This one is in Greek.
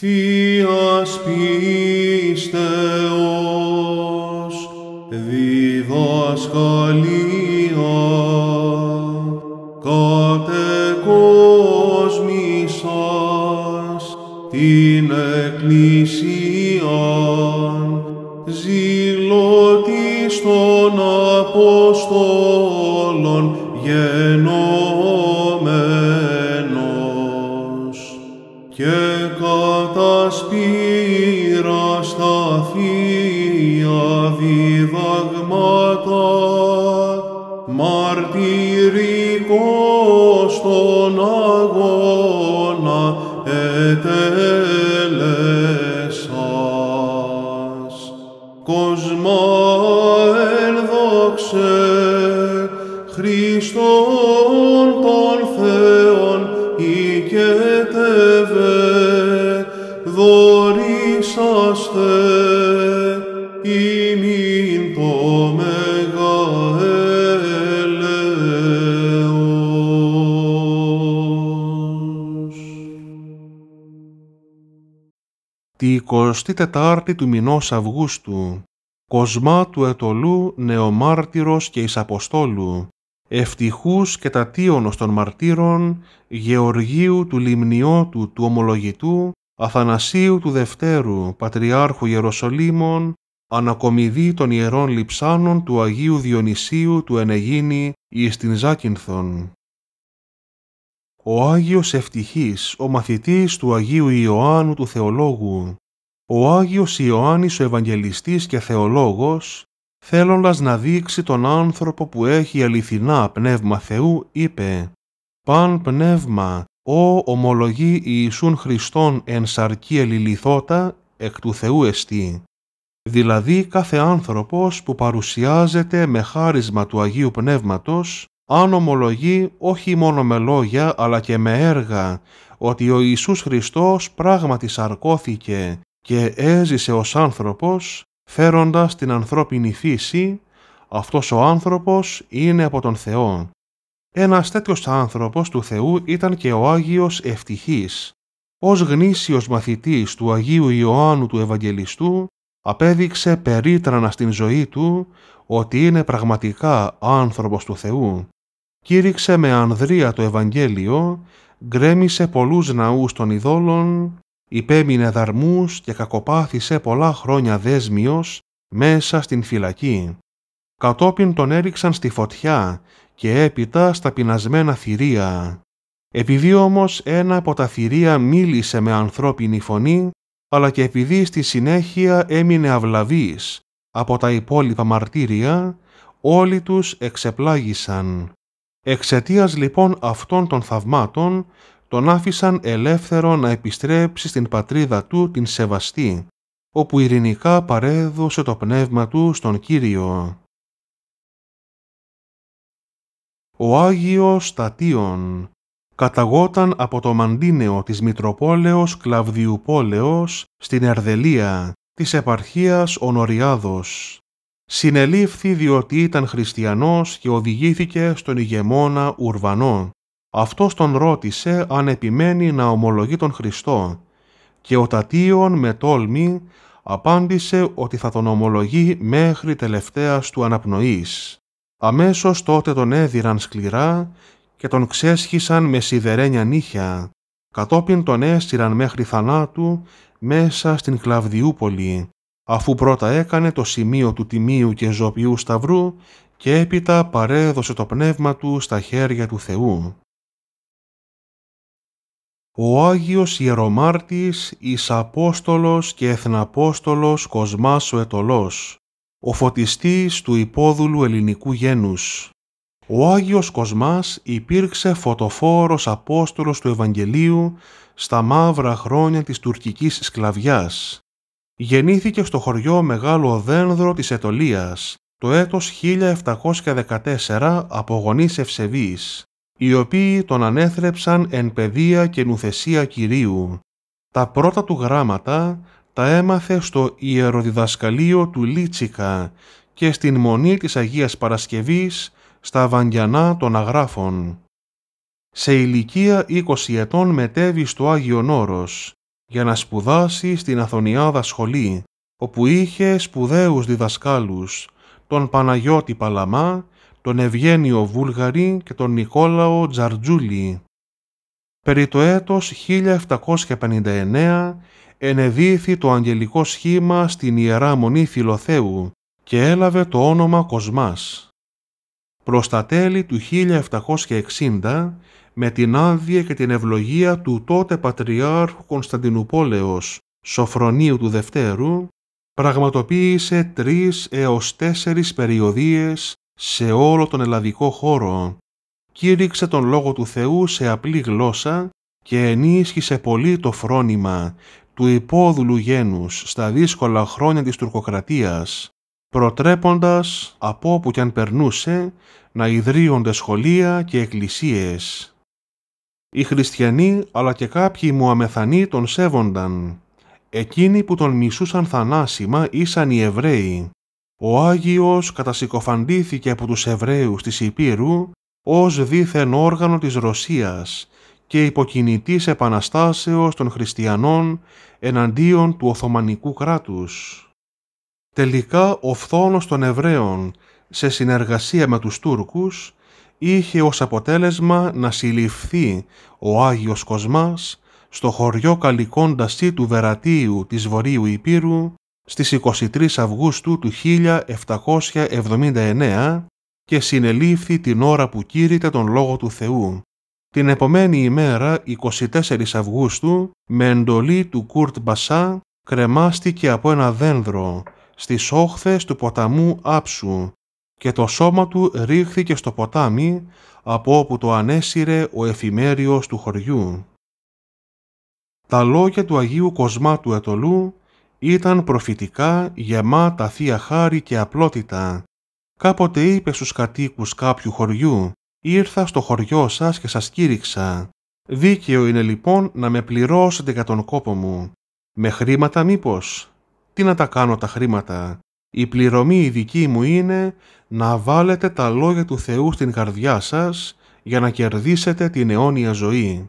Θείας πίστεως διδασκαλία κατεκόσμησας την Εκκλησία ζηλωτής των Απόστολων γενών και κατασπήρα στα θεία διδαγμάτα, μαρτυρικός στον αγώνα ετέλεσας. Κοσμά ενδόξε Χριστός Τη 24η του μηνός Αυγούστου, κοσμά του ετολού νεομάρτυρος και Αποστόλου, ευτυχούς και τατίωνος των μαρτύρων, Γεωργίου του Λιμνιώτου του Ομολογητού Αθανασίου του Δευτέρου, Πατριάρχου Ιεροσολύμων, ανακομιδή των Ιερών Λιψάνων του Αγίου Διονυσίου του Ενεγίνη εις την Ζάκυνθον. Ο Άγιος Ευτυχής, ο μαθητής του Αγίου Ιωάννου του Θεολόγου, ο Άγιος Ιωάννης ο Ευαγγελιστής και Θεολόγος, θέλοντας να δείξει τον άνθρωπο που έχει αληθινά πνεύμα Θεού, είπε «Παν πνεύμα «Ο ομολογεί Ιησούν Χριστόν εν σαρκή ελιληθώτα εκ του Θεού εστί». Δηλαδή κάθε άνθρωπος που παρουσιάζεται με χάρισμα του Αγίου Πνεύματος, αν ομολογεί όχι μόνο με λόγια αλλά και με έργα ότι ο Ιησούς Χριστός πράγματι σαρκώθηκε και έζησε ως άνθρωπος, φέροντας την ανθρώπινη φύση, αυτός ο άνθρωπος είναι από τον Θεό. Ένας τέτοιος άνθρωπος του Θεού ήταν και ο Άγιος Ευτυχής. Ως γνήσιος μαθητής του Αγίου Ιωάννου του Ευαγγελιστού, απέδειξε περίτρανα στην ζωή του ότι είναι πραγματικά άνθρωπος του Θεού. Κήρυξε με ανδρεία το Ευαγγέλιο, γκρέμισε πολλούς ναούς των ειδόλων, υπέμεινε δαρμούς και κακοπάθησε πολλά χρόνια δέσμιος μέσα στην φυλακή. Κατόπιν τον έριξαν στη φωτιά και έπειτα στα πεινασμένα θηρία. Επειδή όμως ένα από τα θηρία μίλησε με ανθρώπινη φωνή, αλλά και επειδή στη συνέχεια έμεινε αυλαβής από τα υπόλοιπα μαρτύρια, όλοι τους εξεπλάγησαν. Εξαιτίας λοιπόν αυτών των θαυμάτων, τον άφησαν ελεύθερο να επιστρέψει στην πατρίδα του την Σεβαστή, όπου ειρηνικά παρέδωσε το πνεύμα του στον Κύριο. ο Άγιος Στατίων καταγόταν από το Μαντίνεο της Μητροπόλεως Κλαβδιουπόλεως στην Ερδελία της επαρχίας Ονοριάδος. Συνελήφθη διότι ήταν χριστιανός και οδηγήθηκε στον ηγεμόνα Ουρβανό. Αυτός τον ρώτησε αν επιμένει να ομολογεί τον Χριστό και ο Τατίων με τόλμη απάντησε ότι θα τον ομολογεί μέχρι τελευταίας του αναπνοής. Αμέσως τότε τον έδιραν σκληρά και τον ξέσχισαν με σιδερένια νύχια, κατόπιν τον έστειραν μέχρι θανάτου μέσα στην Κλαβδιούπολη, αφού πρώτα έκανε το σημείο του τιμίου και ζωπιού σταυρού και έπειτα παρέδωσε το πνεύμα του στα χέρια του Θεού. Ο Άγιος Ιερομάρτης, Ισαπόστολος και Εθναπόστολος Κοσμάς ο Ετωλός, ο φωτιστής του υπόδουλου ελληνικού γένους. Ο Άγιος Κοσμάς υπήρξε φωτοφόρος Απόστολος του Ευαγγελίου στα μαύρα χρόνια της τουρκικής σκλαβιάς. Γεννήθηκε στο χωριό Μεγάλο Δένδρο της Ετωλίας το έτος 1714 από γονείς ευσεβείς, οι οποίοι τον ανέθρεψαν εν παιδεία και νουθεσία κυρίου. Τα πρώτα του γράμματα τα έμαθε στο ιεροδιδασκαλείο του Λίτσικα και στην Μονή της Αγίας Παρασκευής στα Βαγγιανά των Αγράφων. Σε ηλικία 20 ετών μετέβη στο Άγιο Όρος για να σπουδάσει στην Αθωνιάδα Σχολή, όπου είχε σπουδαίους διδασκάλους, τον Παναγιώτη Παλαμά, τον Ευγένιο Βούλγαρη και τον Νικόλαο Τζαρτζούλη. Περί το έτος 1759 ενεδίθη το αγγελικό σχήμα στην Ιερά Μονή Φιλοθέου και έλαβε το όνομα Κοσμάς. Προς τα τέλη του 1760, με την άδεια και την ευλογία του τότε Πατριάρχου Κωνσταντινούπολεως Σοφρονίου του Δευτέρου, πραγματοποίησε τρεις έως τέσσερις περιοδίες σε όλο τον ελλαδικό χώρο, κήρυξε τον Λόγο του Θεού σε απλή γλώσσα και ενίσχυσε πολύ το φρόνημα του υπόδουλου γένους στα δύσκολα χρόνια της τουρκοκρατίας, προτρέποντας από όπου κι αν περνούσε να ιδρύονται σχολεία και εκκλησίες. Οι χριστιανοί αλλά και κάποιοι μουαμεθανοί τον σέβονταν. Εκείνοι που τον μισούσαν θανάσιμα ήσαν οι Εβραίοι. Ο Άγιος κατασυκοφαντήθηκε από τους Εβραίους της Υπήρου ως δίθεν όργανο της Ρωσίας και υποκινητής επαναστάσεως των χριστιανών εναντίον του Οθωμανικού κράτους. Τελικά ο φθόνος των Εβραίων σε συνεργασία με τους Τούρκους είχε ως αποτέλεσμα να συλληφθεί ο Άγιος Κοσμάς στο χωριό Καλικόντασή του Βερατίου της Βορείου Υπήρου στις 23 Αυγούστου του 1779 και συνελήφθη την ώρα που κήρυτε τον Λόγο του Θεού. Την επομένη ημέρα, 24 Αυγούστου, με εντολή του Κουρτ Μπασά, κρεμάστηκε από ένα δένδρο, στις όχθες του ποταμού Άψου, και το σώμα του ρίχθηκε στο ποτάμι, από όπου το ανέσυρε ο εφημέριος του χωριού. Τα λόγια του Αγίου Κοσμάτου του Ετολού ήταν προφητικά γεμάτα θεία χάρη και απλότητα Κάποτε είπε στους κατοίκους κάποιου χωριού «Ήρθα στο χωριό σας και σας κήρυξα. Δίκαιο είναι λοιπόν να με πληρώσετε για τον κόπο μου. Με χρήματα μήπως. Τι να τα κάνω τα χρήματα. Η πληρωμή η δική μου είναι να βάλετε τα λόγια του Θεού στην καρδιά σας για να κερδίσετε την αιώνια ζωή.